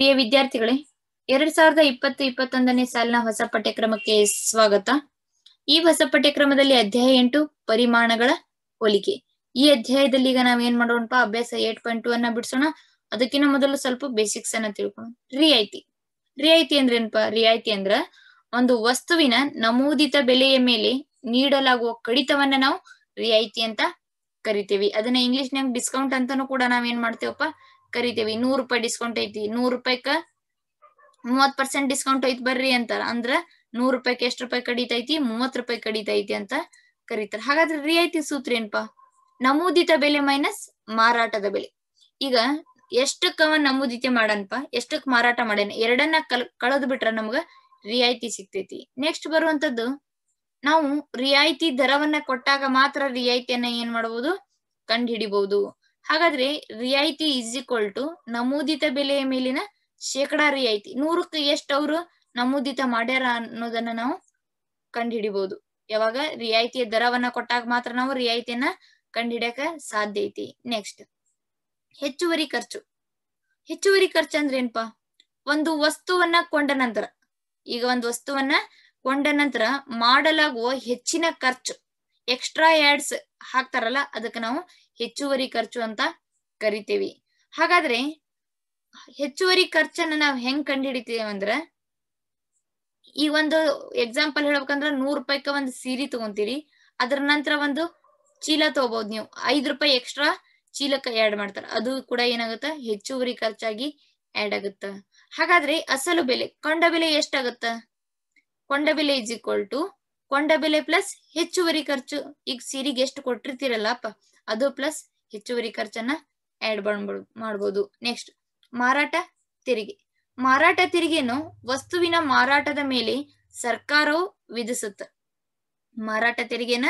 ಪ್ರಿಯ ವಿದ್ಯಾರ್ಥಿಗಳೇ ಎರಡ್ ಸಾವಿರದ ಇಪ್ಪತ್ತು ಇಪ್ಪತ್ತೊಂದನೇ ಸಾಲಿನ ಹೊಸ ಪಠ್ಯಕ್ರಮಕ್ಕೆ ಸ್ವಾಗತ ಈ ಹೊಸ ಪಠ್ಯಕ್ರಮದಲ್ಲಿ ಅಧ್ಯಾಯ ಎಂಟು ಪರಿಮಾಣಗಳ ಹೋಲಿಕೆ ಈ ಅಧ್ಯಾಯದಲ್ಲಿ ಈಗ ನಾವ್ ಏನ್ ಮಾಡೋಣಪ್ಪ ಅಭ್ಯಾಸ ಏಟ್ ಪಾಯಿಂಟ್ ಟು ಅನ್ನ ಬಿಡಿಸೋಣ ಅದಕ್ಕಿಂತ ಮೊದಲು ಸ್ವಲ್ಪ ಬೇಸಿಕ್ಸ್ ಅನ್ನ ತಿಳ್ಕೊಂಡು ರಿಯಾಯಿತಿ ರಿಯಾಯಿತಿ ಅಂದ್ರೆ ಏನಪ್ಪ ರಿಯಾಯಿತಿ ಅಂದ್ರ ಒಂದು ವಸ್ತುವಿನ ನಮೂದಿತ ಬೆಲೆಯ ಮೇಲೆ ನೀಡಲಾಗುವ ಕಡಿತವನ್ನ ನಾವು ರಿಯಾಯಿತಿ ಅಂತ ಕರಿತೀವಿ ಅದನ್ನ ಇಂಗ್ಲಿಷ್ ನ್ಯಾಗ ಡಿಸ್ಕೌಂಟ್ ಅಂತಾನು ಕೂಡ ನಾವ್ ಏನ್ ಮಾಡ್ತೇವಪ್ಪ ಕರಿತೇವಿ ನೂರ್ ರೂಪಾಯಿ ಡಿಸ್ಕೌಂಟ್ ಐತಿ ನೂರ್ ರೂಪಾಯಿಕ ಮೂವತ್ ಪರ್ಸೆಂಟ್ ಡಿಸ್ಕೌಂಟ್ ಐತಿ ಬರ್ರಿ ಅಂತ ಅಂದ್ರ ನೂರ್ ರೂಪಾಯಿಕ್ ಎಷ್ಟ್ ರೂಪಾಯಿ ಕಡಿತೈತಿ ಮೂವತ್ ರೂಪಾಯಿ ಕಡಿತೈತಿ ಅಂತ ಕರೀತಾರ ಹಾಗಾದ್ರೆ ರಿಯಾಯಿತಿ ಸೂತ್ರ ಏನ್ಪಾ ನಮೂದಿತ ಬೆಲೆ ಮೈನಸ್ ಮಾರಾಟದ ಬೆಲೆ ಈಗ ಎಷ್ಟಕ್ಕ ಅವ ನಮೂದಿತ ಮಾಡನ್ಪಾ ಎಷ್ಟಕ್ ಮಾರಾಟ ಮಾಡ್ಯಾನ ಎರಡನ್ನ ಕಲ್ ಕಳೆದ್ ಬಿಟ್ರ ನಮ್ಗ ರಿಯಾಯಿತಿ ಸಿಗ್ತೈತಿ ನೆಕ್ಸ್ಟ್ ಬರುವಂತದ್ದು ನಾವು ರಿಯಾಯಿತಿ ದರವನ್ನ ಕೊಟ್ಟಾಗ ಮಾತ್ರ ರಿಯಾಯಿತಿಯನ್ನ ಏನ್ ಮಾಡಬಹುದು ಕಂಡು ಹಿಡಿಬಹುದು ಹಾಗಾದ್ರೆ ರಿಯಾಯಿತಿ ಇಸ್ ಈಕ್ವಲ್ ಟು ನಮೂದಿತ ಬೆಲೆಯ ಮೇಲಿನ ಶೇಕಡಾ ರಿಯಾಯಿತಿ ನೂರಕ್ಕೆ ಎಷ್ಟು ಅವರು ನಮೂದಿತ ಮಾಡ್ಯಾರ ಅನ್ನೋದನ್ನ ನಾವು ಕಂಡುಹಿಡಿಬಹುದು ಯಾವಾಗ ರಿಯಾಯಿತಿಯ ದರವನ್ನ ಕೊಟ್ಟಾಗ ಮಾತ್ರ ನಾವು ರಿಯಾಯಿತಿಯನ್ನ ಕಂಡುಹಿಡಿಯಕ ಸಾಧ್ಯ ಐತಿ ನೆಕ್ಸ್ಟ್ ಹೆಚ್ಚುವರಿ ಖರ್ಚು ಹೆಚ್ಚುವರಿ ಖರ್ಚು ಅಂದ್ರೆ ಏನ್ಪಾ ಒಂದು ವಸ್ತುವನ್ನ ಕೊಂಡ ನಂತರ ಈಗ ಒಂದು ವಸ್ತುವನ್ನ ಕೊಂಡ ನಂತರ ಮಾಡಲಾಗುವ ಹೆಚ್ಚಿನ ಖರ್ಚು ಎಕ್ಸ್ಟ್ರಾ ಆಡ್ಸ್ ಹಾಕ್ತಾರಲ್ಲ ಅದಕ್ಕೆ ನಾವು ಹೆಚ್ಚುವರಿ ಖರ್ಚು ಅಂತ ಕರಿತೀವಿ ಹಾಗಾದ್ರೆ ಹೆಚ್ಚುವರಿ ಖರ್ಚನ್ನ ನಾವ್ ಹೆಂಗ್ ಕಂಡು ಅಂದ್ರ ಈ ಒಂದು ಎಕ್ಸಾಂಪಲ್ ಹೇಳ್ಬೇಕಂದ್ರ ನೂರ್ ರೂಪಾಯಿಕ ಒಂದು ಸೀರೆ ತಗೊಂತೀರಿ ಅದ್ರ ನಂತರ ಒಂದು ಚೀಲ ತಗೋಬಹುದು ನೀವು ಐದ್ ರೂಪಾಯಿ ಎಕ್ಸ್ಟ್ರಾ ಚೀಲಕ್ಕೆ ಆ್ಯಡ್ ಮಾಡ್ತಾರ ಅದು ಕೂಡ ಏನಾಗುತ್ತ ಹೆಚ್ಚುವರಿ ಖರ್ಚಾಗಿ ಆ್ಯಡ್ ಆಗುತ್ತ ಹಾಗಾದ್ರೆ ಅಸಲು ಬೆಲೆ ಕೊಂಡ ಬೆಲೆ ಎಷ್ಟಾಗುತ್ತ ಕೊಂಡ ಬೆಲೆ ಈಸ್ ಈಕ್ವಲ್ ಟು ಕೊಂಡ ಬೆಲೆ ಪ್ಲಸ್ ಹೆಚ್ಚುವರಿ ಖರ್ಚು ಈಗ ಸೀರೆಗೆ ಎಷ್ಟು ಕೊಟ್ಟಿರ್ತೀರಲ್ಲಪ್ಪ ಅದು ಪ್ಲಸ್ ಹೆಚ್ಚುವರಿ ಖರ್ಚನ್ನ ಆಡ್ ಮಾಡ್ಬೋದು ನೆಕ್ಸ್ಟ್ ಮಾರಾಟ ತೆರಿಗೆ ಮಾರಾಟ ತೆರಿಗೆಯನ್ನು ವಸ್ತುವಿನ ಮಾರಾಟದ ಮೇಲೆ ಸರ್ಕಾರವು ವಿಧಿಸುತ್ತ ಮಾರಾಟ ತೆರಿಗೆನ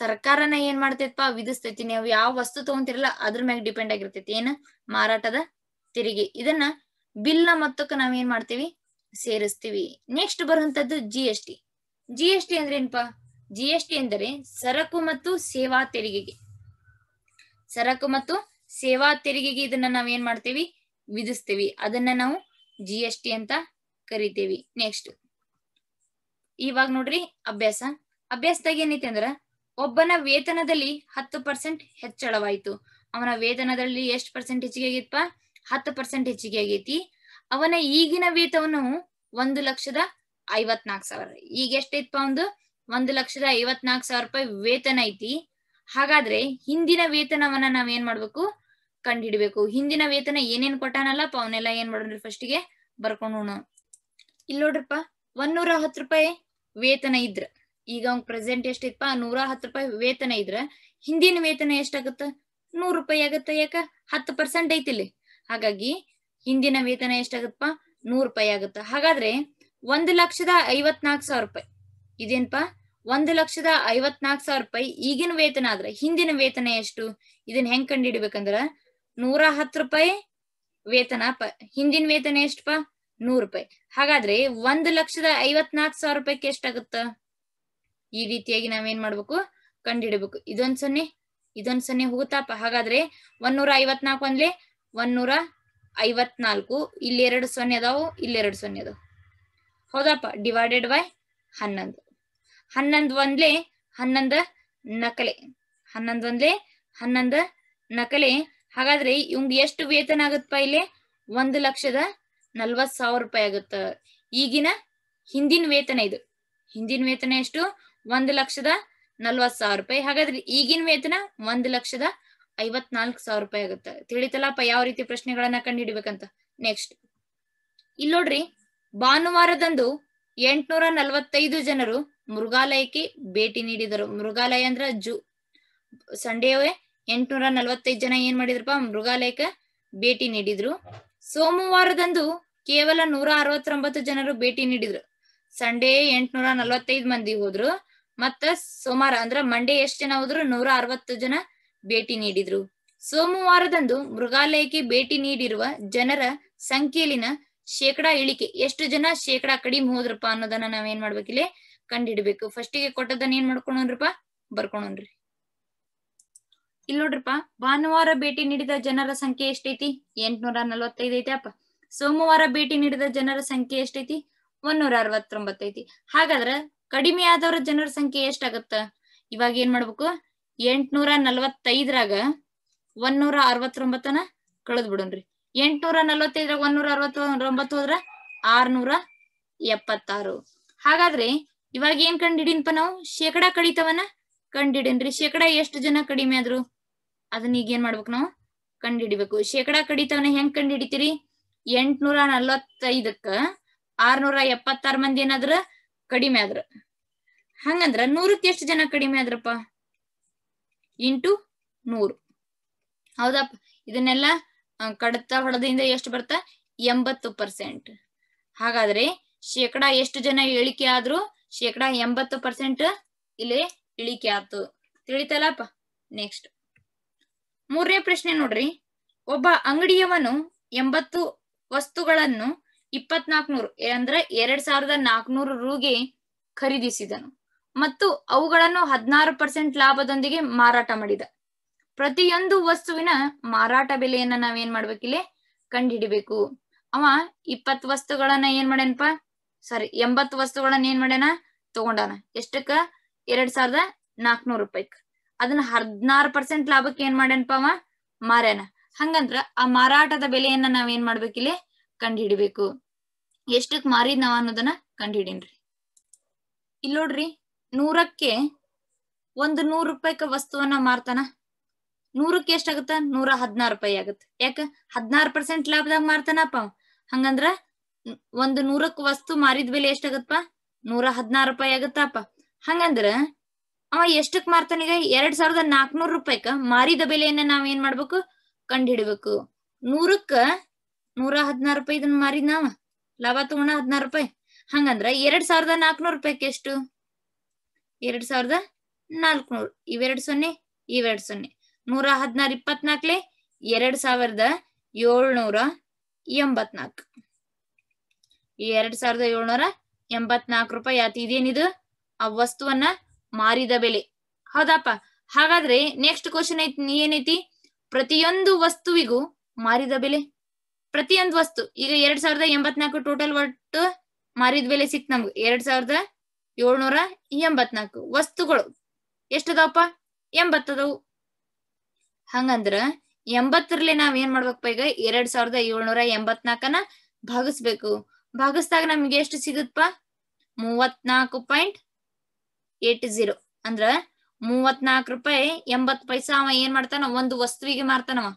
ಸರ್ಕಾರನ ಏನ್ ಮಾಡ್ತೈತಪ್ಪ ವಿಧಿಸ್ತೈತಿ ನೀವು ಯಾವ ವಸ್ತು ತಗೊಂತಿರಲ್ಲ ಅದ್ರ ಮ್ಯಾಗ ಡಿಪೆಂಡ್ ಆಗಿರ್ತೈತಿ ಏನ ಮಾರಾಟದ ತೆರಿಗೆ ಇದನ್ನ ಬಿಲ್ನ ಮೊತ್ತಕ್ಕೆ ನಾವೇನ್ ಮಾಡ್ತೀವಿ ಸೇರಿಸ್ತೀವಿ ನೆಕ್ಸ್ಟ್ ಬರುವಂತದ್ದು G S T G S T ಅಂದ್ರೆ ಏನಪ್ಪಾ ಜಿ ಎಸ್ ಟಿ ಎಂದರೆ ಸರಕು ಮತ್ತು ಸೇವಾ ತೆರಿಗೆಗೆ ಸರಕು ಮತ್ತು ಸೇವಾ ತೆರಿಗೆಗೆ ಇದನ್ನ ನಾವ್ ಏನ್ ಮಾಡ್ತೇವಿ ವಿಧಿಸ್ತೀವಿ ಅದನ್ನ ನಾವು ಜಿ ಎಸ್ ಟಿ ಅಂತ ಕರಿತೇವಿ ನೆಕ್ಸ್ಟ್ ಇವಾಗ ನೋಡ್ರಿ ಅಭ್ಯಾಸ ಅಭ್ಯಾಸದಾಗ ಏನೈತಿ ಅಂದ್ರ ಒಬ್ಬನ ವೇತನದಲ್ಲಿ ಹತ್ತು ಪರ್ಸೆಂಟ್ ಹೆಚ್ಚಳವಾಯಿತು ಅವನ ವೇತನದಲ್ಲಿ ಎಷ್ಟು ಪರ್ಸೆಂಟ್ ಹೆಚ್ಚಿಗೆ ಆಗಿತ್ತಪ್ಪ ಹತ್ತು ಪರ್ಸೆಂಟ್ ಹೆಚ್ಚಿಗೆ ಆಗೈತಿ ಅವನ ಈಗಿನ ವೇತನವು ಒಂದು ಲಕ್ಷದ ಐವತ್ನಾಕ್ ಸಾವಿರ ಈಗ ಎಷ್ಟೈತಪ್ಪ ಒಂದು ಒಂದು ಲಕ್ಷದ ಐವತ್ನಾಕ್ ಸಾವಿರ ರೂಪಾಯಿ ವೇತನ ಐತಿ ಹಾಗಾದ್ರೆ ಹಿಂದಿನ ವೇತನವನ್ನ ನಾವ್ ಏನ್ ಮಾಡ್ಬೇಕು ಕಂಡು ಹಿಂದಿನ ವೇತನ ಏನೇನ್ ಕೊಟ್ಟಾನಲ್ಲಪ್ಪ ಅವನ್ನೆಲ್ಲ ಏನ್ ಮಾಡೋಣ್ರಿ ಗೆ ಬರ್ಕೊಂಡೋಣ ಇಲ್ ನೋಡ್ರಿಪ್ಪ ಒಂದೂರ ಹತ್ತು ರೂಪಾಯಿ ವೇತನ ಇದ್ರ ಈಗ ಅವ್ನ್ ಪ್ರೆಸೆಂಟ್ ಎಷ್ಟೈತ್ಪ ನೂರ ಹತ್ತು ರೂಪಾಯಿ ವೇತನ ಇದ್ರ ಹಿಂದಿನ ವೇತನ ಎಷ್ಟಾಗತ್ತ ನೂರು ರೂಪಾಯಿ ಆಗತ್ತ ಯಾಕ ಹತ್ತು ಪರ್ಸೆಂಟ್ ಐತಿಲ್ಲಿ ಹಾಗಾಗಿ ಹಿಂದಿನ ವೇತನ ಎಷ್ಟಾಗತ್ತಪ್ಪ ನೂರ್ ರೂಪಾಯಿ ಆಗುತ್ತ ಹಾಗಾದ್ರೆ ಒಂದು ಲಕ್ಷದ ಐವತ್ನಾಲ್ಕು ಸಾವಿರ ರೂಪಾಯಿ ಇದೇನ್ಪಾ ಒಂದು ಲಕ್ಷದ ಐವತ್ನಾಲ್ಕ ಸಾವಿರ ರೂಪಾಯಿ ಈಗಿನ ವೇತನ ಆದ್ರೆ ಹಿಂದಿನ ವೇತನ ಎಷ್ಟು ಇದನ್ನ ಹೆಂಗ್ ಕಂಡು ಹಿಡಿಬೇಕಂದ್ರ ನೂರ ಹತ್ತು ರೂಪಾಯಿ ವೇತನ ಪ ಹಿಂದಿನ ವೇತನ ಎಷ್ಟಪ್ಪ ನೂರು ರೂಪಾಯಿ ಹಾಗಾದ್ರೆ ಒಂದು ಲಕ್ಷದ ಐವತ್ನಾಕ್ ಸಾವಿರ ರೂಪಾಯಿಗೆ ಎಷ್ಟಾಗುತ್ತ ಈ ರೀತಿಯಾಗಿ ನಾವೇನ್ ಮಾಡ್ಬೇಕು ಕಂಡು ಇದೊಂದ್ ಸೊನ್ನೆ ಇದೊಂದ್ ಸೊನ್ನೆ ಹೋಗುತ್ತಾಪ ಹಾಗಾದ್ರೆ ಒಂದೂರ ಐವತ್ನಾಲ್ಕು ಅಂದ್ಲೆ ಒಂದೂರ ಐವತ್ನಾಲ್ಕು ಇಲ್ಲಿ ಎರಡು ಸೊನ್ನೆ ಅದಾವು ಇಲ್ಲಿ ಎರಡು ಸೊನ್ನೆ ಅದಾವು ಹೌದಪ್ಪ ಡಿವೈಡೆಡ್ ಬೈ ಹನ್ನೊಂದು ಹನ್ನೊಂದು ಒಂದ್ಲೆ ಹನ್ನೊಂದ ನಕಲೆ ಹನ್ನೊಂದು ಒಂದ್ಲೆ ಹನ್ನೊಂದ ನಕಲೆ ಹಾಗಾದ್ರೆ ಇವಂಗ್ ಎಷ್ಟು ವೇತನ ಆಗತ್ತಪ್ಪ ಇಲ್ಲಿ ಒಂದು ಲಕ್ಷದ ನಲ್ವತ್ ಸಾವಿರ ರೂಪಾಯಿ ಆಗುತ್ತ ಈಗಿನ ಹಿಂದಿನ ವೇತನ ಇದು ಹಿಂದಿನ ವೇತನ ಎಷ್ಟು ಒಂದು ಲಕ್ಷದ ನಲ್ವತ್ ಸಾವಿರ ರೂಪಾಯಿ ಹಾಗಾದ್ರೆ ಈಗಿನ ವೇತನ ಒಂದು ಲಕ್ಷದ ಐವತ್ನಾಲ್ಕು ಸಾವಿರ ರೂಪಾಯಿ ಆಗುತ್ತೆ ತಿಳಿತಲ್ಲಪ್ಪ ಯಾವ ರೀತಿ ಪ್ರಶ್ನೆಗಳನ್ನ ಕಂಡು ಹಿಡಿಬೇಕಂತ ನೆಕ್ಸ್ಟ್ ಇಲ್ಲಿ ನೋಡ್ರಿ ಭಾನುವಾರದಂದು ಎಂಟುನೂರ ನಲವತ್ತೈದು ಜನರು ಮೃಗಾಲಯಕ್ಕೆ ಭೇಟಿ ನೀಡಿದರು ಮೃಗಾಲಯ ಅಂದ್ರ ಜೂ ಸಂಡೇವೇ ಎಂಟುನೂರ ನಲವತ್ತೈದು ಜನ ಏನ್ ಮಾಡಿದ್ರಪ್ಪ ಮೃಗಾಲಯಕ್ಕೆ ಭೇಟಿ ನೀಡಿದ್ರು ಸೋಮವಾರದಂದು ಕೇವಲ ನೂರ ಅರವತ್ತೊಂಬತ್ತು ಜನರು ಭೇಟಿ ನೀಡಿದ್ರು ಸಂಡೇ ಎಂಟುನೂರ ನಲವತ್ತೈದು ಮಂದಿ ಹೋದ್ರು ಮತ್ತ ಸೋಮವಾರ ಅಂದ್ರ ಮಂಡೇ ಎಷ್ಟು ಜನ ಹೋದ್ರು ನೂರ ಅರವತ್ತು ಜನ ಭೇಟಿ ನೀಡಿದ್ರು ಸೋಮವಾರದಂದು ಮೃಗಾಲಯಕ್ಕೆ ಭೇಟಿ ನೀಡಿರುವ ಜನರ ಸಂಖ್ಯೆಯಲ್ಲಿನ ಶೇಕಡಾ ಇಳಿಕೆ ಎಷ್ಟು ಜನ ಶೇಕಡಾ ಕಡಿಮೆ ಹೋದ್ರಪ್ಪ ಅನ್ನೋದನ್ನ ನಾವ್ ಏನ್ ಮಾಡ್ಬೇಕಿಲ್ಲಿ ಕಂಡು ಫಸ್ಟ್ ಫಸ್ಟಿಗೆ ಕೊಟ್ಟದನ್ನ ಏನ್ ಮಾಡ್ಕೊಂಡ್ರಪ್ಪ ಬರ್ಕೊಂಡ್ರಿ ಇಲ್ಲ ನೋಡ್ರಿಪಾ ಭಾನುವಾರ ಭೇಟಿ ನೀಡಿದ ಜನರ ಸಂಖ್ಯೆ ಎಷ್ಟೈತಿ ಎಂಟ್ನೂರ ನಲ್ವತ್ತೈದು ಐತಿ ಅಪ್ಪ ಸೋಮವಾರ ಭೇಟಿ ನೀಡಿದ ಜನರ ಸಂಖ್ಯೆ ಎಷ್ಟೈತಿ ಒಂದೂರ ಅರವತ್ತೊಂಬತ್ತೈತಿ ಹಾಗಾದ್ರ ಕಡಿಮೆ ಆದವ್ರ ಜನರ ಸಂಖ್ಯೆ ಎಷ್ಟಾಗತ್ತ ಇವಾಗ ಏನ್ ಮಾಡ್ಬೇಕು ಎಂಟ್ನೂರ ನಲ್ವತ್ತೈದ್ರಾಗ ಒಂದೂರ ಅರವತ್ತೊಂಬತ್ತನ ಕಳೆದ್ ಬಿಡೋನ್ರಿ ಎಂಟ್ನೂರ ಒಂದೂರ ಅರವತ್ತು ಅರವತ್ತೊಂಬತ್ತು ಹೋದ್ರ ಆರ್ನೂರ ಎಪ್ಪತ್ತಾರು ಹಾಗಾದ್ರೆ ಇವಾಗ ಏನ್ ಕಂಡು ನಾವು ಶೇಕಡಾ ಕಡಿತವನ ಕಂಡಿಡೀನ್ರಿ ಶೇಕಡಾ ಎಷ್ಟು ಜನ ಕಡಿಮೆ ಆದ್ರು ಅದನ್ನ ಈಗ ಏನ್ ಮಾಡ್ಬೇಕು ನಾವು ಕಂಡಿಡಿಬೇಕು ಹಿಡಿಬೇಕು ಶೇಕಡಾ ಕಡಿತವನ ಹೆಂಗ್ ಕಂಡು ಎಂಟ್ನೂರ ನಲ್ವತ್ತೈದಕ್ಕ ಆರ್ನೂರ ಎಪ್ಪತ್ತಾರು ಮಂದಿ ಏನಾದ್ರ ಕಡಿಮೆ ಆದ್ರ ಹಂಗಂದ್ರ ನೂರಕ್ಕೆ ಎಷ್ಟು ಜನ ಕಡಿಮೆ ಆದ್ರಪ್ಪ ಇಂಟು ನೂರು ಹೌದಪ್ಪ ಇದನ್ನೆಲ್ಲಾ ಕಡತ ಹೊಡೆದಿಂದ ಎಷ್ಟು ಬರ್ತಾ ಎಂಬತ್ತು ಪರ್ಸೆಂಟ್ ಹಾಗಾದ್ರೆ ಶೇಕಡಾ ಎಷ್ಟು ಜನ ಇಳಿಕೆ ಆದ್ರೂ ಶೇಕಡಾ ಎಂಬತ್ತು ಪರ್ಸೆಂಟ್ ಇಲ್ಲಿ ಇಳಿಕೆ ಆತು ತಿಳಿತಲ್ಲಪ್ಪ ನೆಕ್ಸ್ಟ್ ಮೂರನೇ ಪ್ರಶ್ನೆ ನೋಡ್ರಿ ಒಬ್ಬ ಅಂಗಡಿಯವನು ಎಂಬತ್ತು ವಸ್ತುಗಳನ್ನು ಇಪ್ಪತ್ನಾಕ್ನೂರು ಅಂದ್ರೆ ಎರಡ್ ಸಾವಿರದ ನಾಲ್ಕನೂರು ರೂಗೆ ಖರೀದಿಸಿದನು ಮತ್ತು ಅವುಗಳನ್ನು ಹದಿನಾರು ಪರ್ಸೆಂಟ್ ಲಾಭದೊಂದಿಗೆ ಮಾರಾಟ ಮಾಡಿದ ಪ್ರತಿಯೊಂದು ವಸ್ತುವಿನ ಮಾರಾಟ ಬೆಲೆಯನ್ನ ನಾವೇನ್ ಏನ್ ಕಂಡು ಕಂಡಿಡಿಬೇಕು ಅವ ಇಪ್ಪತ್ ವಸ್ತುಗಳನ್ನ ಏನ್ ಮಾಡ್ಯನಪ್ಪ ಸಾರಿ ಎಂಬತ್ ವಸ್ತುಗಳನ್ನ ಏನ್ ಮಾಡ್ಯಾನ ತಗೊಂಡಾನ ಎಷ್ಟಕ್ಕ ಎರಡ್ ಸಾವಿರದ ನಾಲ್ಕನೂರು ರೂಪಾಯಿಕ್ ಅದನ್ನ ಹದಿನಾರು ಪರ್ಸೆಂಟ್ ಲಾಭಕ್ಕೆ ಏನ್ ಮಾಡ್ಯನಪ್ಪ ಅವ ಮಾರ್ಯಾನ ಹಂಗಂದ್ರ ಆ ಮಾರಾಟದ ಬೆಲೆಯನ್ನ ನಾವೇನ್ ಏನ್ ಮಾಡ್ಬೇಕಿಲ್ಲ ಕಂಡಿಡಿಬೇಕು ಎಷ್ಟಕ್ ಮಾರಿದ್ ನಾವ ಅನ್ನೋದನ್ನ ಕಂಡುಹಿಡಿನ್ರಿ ಹಿಡೀನ್ರಿ ನೋಡ್ರಿ ನೂರಕ್ಕೆ ಒಂದು ನೂರು ರೂಪಾಯಿಕ ವಸ್ತುವನ್ನ ಮಾರ್ತಾನ ನೂರಕ್ಕೆ ಎಷ್ಟಾಗತ್ತ ನೂರ ಹದಿನಾರು ರೂಪಾಯಿ ಆಗತ್ತ ಯಾಕ ಹದಿನಾರು ಪರ್ಸೆಂಟ್ ಲಾಭದಾಗ ಮಾರ್ತಾನಪ್ಪ ಹಂಗಂದ್ರ ಒಂದು ನೂರಕ್ ವಸ್ತು ಮಾರಿದ ಬೆಲೆ ಎಷ್ಟಾಗತ್ತಪ್ಪ ನೂರ ಹದಿನಾರು ರೂಪಾಯಿ ಆಗತ್ತಪ್ಪ ಹಂಗಂದ್ರ ಅವ ಎಷ್ಟಕ್ ಮಾರ್ತಾನೀಗ ಎರಡ್ ಸಾವಿರದ ನಾಲ್ಕನೂರು ರೂಪಾಯಿಕ ಮಾರಿದ ಬೆಲೆಯನ್ನ ನಾವ್ ಏನ್ ಮಾಡ್ಬೇಕು ಕಂಡು ಹಿಡಬೇಕು ನೂರಕ್ಕ ನೂರ ಹದಿನಾರು ರೂಪಾಯಿ ಇದನ್ನ ಮಾರಿದ್ ನಾವ ಲಾಭ ತಗೋಣ ಹದಿನಾರು ರೂಪಾಯಿ ಹಂಗಂದ್ರ ಎರಡ್ ಸಾವಿರದ ನಾಲ್ಕನೂರು ರೂಪಾಯಿಕ್ ಎಷ್ಟು ಎರಡ್ ಸಾವಿರದ ನಾಲ್ಕನೂರು ಇವೆರಡ್ ಸೊನ್ನೆ ಇವೆರಡ್ ಸೊನ್ನೆ ನೂರ ಹದಿನಾರು ಇಪ್ಪತ್ನಾಕ್ಲೆ ಎರಡ್ ಸಾವಿರದ ಏಳ್ನೂರ ಎಂಬತ್ನಾಕ್ ಎರಡ್ ಸಾವಿರದ ಏಳ್ನೂರ ಎಂಬತ್ನಾಕ್ ರೂಪಾಯಿ ಆತ ಇದೇನಿದು ಆ ವಸ್ತುವನ್ನ ಮಾರಿದ ಬೆಲೆ ಹೌದಪ್ಪ ಹಾಗಾದ್ರೆ ನೆಕ್ಸ್ಟ್ ಕ್ವಶನ್ ಐತಿ ಏನೈತಿ ಪ್ರತಿಯೊಂದು ವಸ್ತುವಿಗೂ ಮಾರಿದ ಬೆಲೆ ಪ್ರತಿಯೊಂದು ವಸ್ತು ಈಗ ಎರಡ್ ಸಾವಿರದ ಎಂಬತ್ನಾಲ್ಕು ಟೋಟಲ್ ಒಟ್ಟು ಮಾರಿದ ಬೆಲೆ ಸಿಕ್ ನಮ್ಗೆ ಎರಡ್ ಸಾವಿರದ ಏಳ್ನೂರ ಎಂಬತ್ನಾಕ್ ವಸ್ತುಗಳು ಎಷ್ಟದವಪ್ಪ ಎಂಬತ್ತದವು ಹಂಗಂದ್ರ ಎಂಬತ್ತರಲ್ಲಿ ನಾವ್ ಏನ್ ಮಾಡ್ಬೇಕಪ್ಪ ಈಗ ಎರಡ್ ಸಾವಿರದ ಏಳ್ನೂರ ಎಂಬತ್ನಾಕನ ಭಾಗಿಸ್ಬೇಕು ಭಾಗಿಸ್ದಾಗ ನಮ್ಗೆ ಎಷ್ಟು ಸಿಗುತ್ತಪ್ಪ ಮೂವತ್ನಾಲ್ಕು ಪಾಯಿಂಟ್ ಏಟ್ ಜೀರೋ ಅಂದ್ರ ಮೂವತ್ನಾಕ್ ರೂಪಾಯಿ ಎಂಬತ್ ಪೈಸಾ ಅವ ಏನ್ ಮಾಡ್ತಾನ ಒಂದು ವಸ್ತುವಿಗೆ ಮಾರ್ತಾನವ